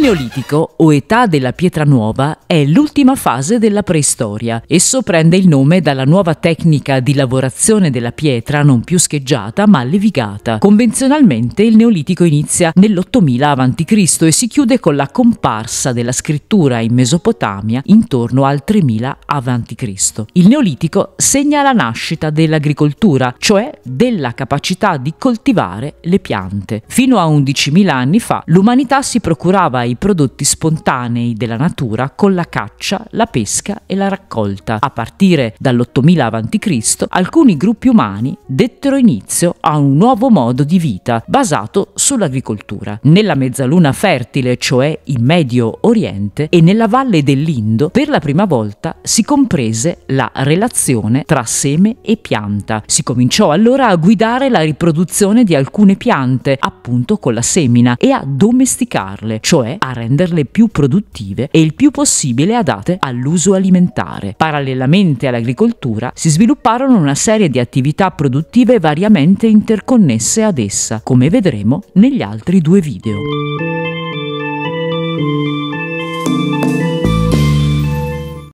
Il Neolitico, o età della pietra nuova, è l'ultima fase della preistoria. Esso prende il nome dalla nuova tecnica di lavorazione della pietra non più scheggiata ma levigata. Convenzionalmente il Neolitico inizia nell'8000 a.C. e si chiude con la comparsa della scrittura in Mesopotamia intorno al 3000 a.C. Il Neolitico segna la nascita dell'agricoltura, cioè della capacità di coltivare le piante. Fino a 11.000 anni fa l'umanità si procurava i prodotti spontanei della natura con la caccia, la pesca e la raccolta. A partire dall'8000 a.C., alcuni gruppi umani dettero inizio a un nuovo modo di vita basato sull'agricoltura. Nella mezzaluna fertile, cioè in Medio Oriente, e nella valle dell'Indo, per la prima volta si comprese la relazione tra seme e pianta. Si cominciò allora a guidare la riproduzione di alcune piante, appunto con la semina, e a domesticarle, cioè a renderle più produttive e il più possibile adatte all'uso alimentare. Parallelamente all'agricoltura si svilupparono una serie di attività produttive variamente interconnesse ad essa, come vedremo negli altri due video.